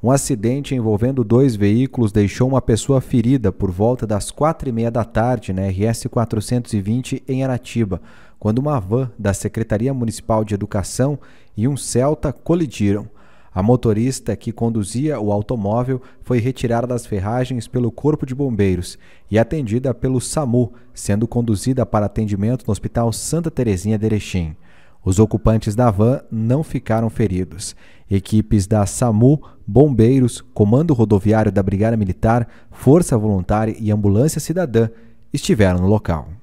Um acidente envolvendo dois veículos deixou uma pessoa ferida por volta das quatro e meia da tarde na RS 420 em Aratiba, quando uma van da Secretaria Municipal de Educação e um Celta colidiram. A motorista que conduzia o automóvel foi retirada das ferragens pelo Corpo de Bombeiros e atendida pelo SAMU, sendo conduzida para atendimento no Hospital Santa Terezinha de Erechim. Os ocupantes da van não ficaram feridos. Equipes da SAMU, bombeiros, comando rodoviário da Brigada Militar, Força Voluntária e Ambulância Cidadã estiveram no local.